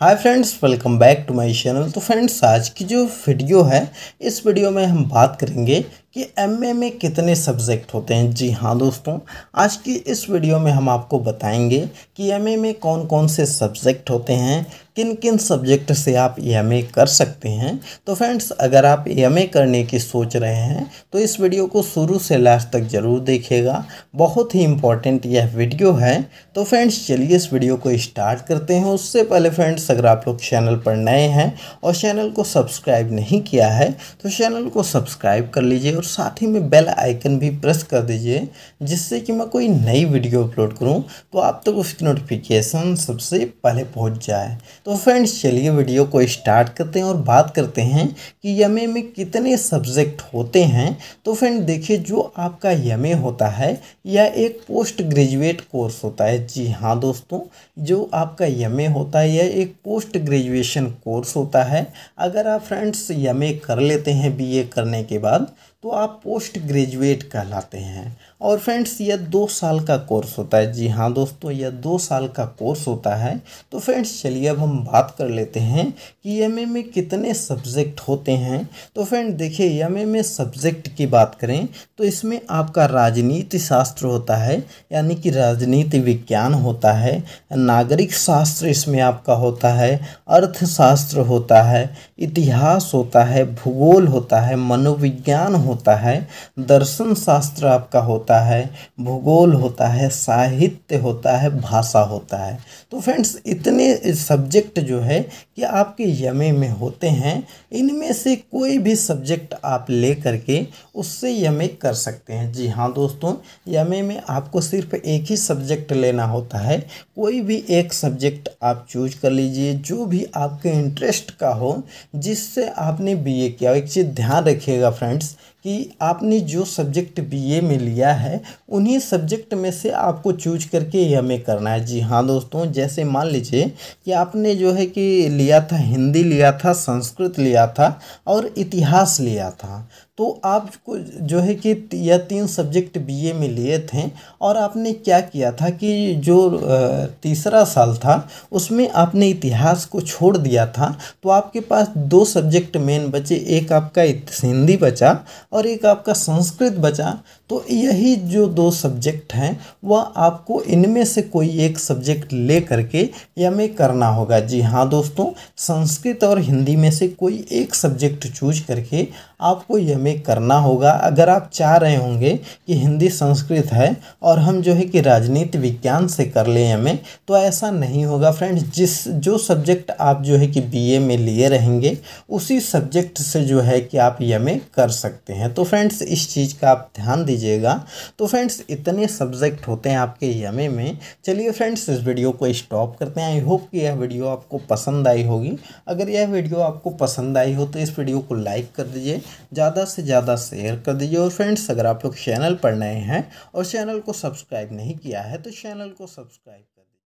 hi friends welcome back to my channel तो friends आज की जो वीडियो है इस वीडियो में हम बात करेंगे कि एमए में कितने सब्जेक्ट होते हैं जी हाँ दोस्तों आज की इस वीडियो में हम आपको बताएंगे कि एमए में कौन कौन से सब्जेक्ट होते हैं किन किन सब्जेक्ट से आप एम कर सकते हैं तो फ्रेंड्स अगर आप एम करने की सोच रहे हैं तो इस वीडियो को शुरू से लास्ट तक ज़रूर देखिएगा बहुत ही इंपॉर्टेंट यह वीडियो है तो फ्रेंड्स चलिए इस वीडियो को स्टार्ट करते हैं उससे पहले फ्रेंड्स अगर आप लोग चैनल पर नए हैं और चैनल को सब्सक्राइब नहीं किया है तो चैनल को सब्सक्राइब कर लीजिए और साथ ही में बेल आइकन भी प्रेस कर दीजिए जिससे कि मैं कोई नई वीडियो अपलोड करूं तो आप तक तो उसकी नोटिफिकेशन सबसे पहले पहुंच जाए तो फ्रेंड्स चलिए वीडियो को स्टार्ट करते हैं और बात करते हैं कि यमे में कितने सब्जेक्ट होते हैं तो फ्रेंड देखिए जो आपका यमे होता है यह एक पोस्ट ग्रेजुएट कोर्स होता है जी हाँ दोस्तों जो आपका यमे होता है यह एक पोस्ट ग्रेजुएशन कोर्स होता है अगर आप फ्रेंड्स एम कर लेते हैं बी करने के बाद तो आप पोस्ट ग्रेजुएट कहलाते हैं और फ्रेंड्स यह दो साल का कोर्स होता है जी हाँ दोस्तों यह दो साल का कोर्स होता है तो फ्रेंड्स चलिए अब हम बात कर लेते हैं कि एम में कितने सब्जेक्ट होते हैं तो फ्रेंड देखिए एम में सब्जेक्ट की बात करें तो इसमें आपका राजनीति शास्त्र होता है यानी कि राजनीति विज्ञान होता है नागरिक शास्त्र इसमें आपका होता है अर्थशास्त्र होता है इतिहास होता है भूगोल होता है मनोविज्ञान होता है दर्शन शास्त्र आपका होता है भूगोल होता है साहित्य होता है भाषा होता है तो फ्रेंड्स इतने सब्जेक्ट जो है कि आपके यमे में होते हैं इनमें से कोई भी सब्जेक्ट आप ले करके उससे यमे कर सकते हैं जी हाँ दोस्तों यमे में आपको सिर्फ एक ही सब्जेक्ट लेना होता है कोई भी एक सब्जेक्ट आप चूज कर लीजिए जो भी आपके इंटरेस्ट का हो जिससे आपने बीए किया एक चीज़ ध्यान रखिएगा फ्रेंड्स कि आपने जो सब्जेक्ट बीए में लिया है उन्हीं सब्जेक्ट में से आपको चूज करके एम ए करना है जी हाँ दोस्तों जैसे मान लीजिए कि आपने जो है कि लिया था हिंदी लिया था संस्कृत लिया था और इतिहास लिया था तो आपको जो है कि यह तीन सब्जेक्ट बीए में लिए थे और आपने क्या किया था कि जो तीसरा साल था उसमें आपने इतिहास को छोड़ दिया था तो आपके पास दो सब्जेक्ट मेन बचे एक आपका हिंदी बचा और एक आपका संस्कृत बचा तो यही जो दो सब्जेक्ट हैं वह आपको इनमें से कोई एक सब्जेक्ट ले करके या में करना होगा जी हाँ दोस्तों संस्कृत और हिंदी में से कोई एक सब्जेक्ट चूज करके आपको यह में करना होगा अगर आप चाह रहे होंगे कि हिंदी संस्कृत है और हम जो है कि राजनीति विज्ञान से कर लें हमें तो ऐसा नहीं होगा फ्रेंड्स जिस जो सब्जेक्ट आप जो है कि बीए में लिए रहेंगे उसी सब्जेक्ट से जो है कि आप एम कर सकते हैं तो फ्रेंड्स इस चीज़ का आप ध्यान दीजिएगा तो फ्रेंड्स इतने सब्जेक्ट होते हैं आपके एम में चलिए फ्रेंड्स इस वीडियो को स्टॉप करते हैं आई होप कि यह वीडियो आपको पसंद आई होगी अगर यह वीडियो आपको पसंद आई हो तो इस वीडियो को लाइक कर दीजिए ज़्यादा से से ज़्यादा शेयर कर दीजिए और फ्रेंड्स अगर आप लोग चैनल पर नए हैं और चैनल को सब्सक्राइब नहीं किया है तो चैनल को सब्सक्राइब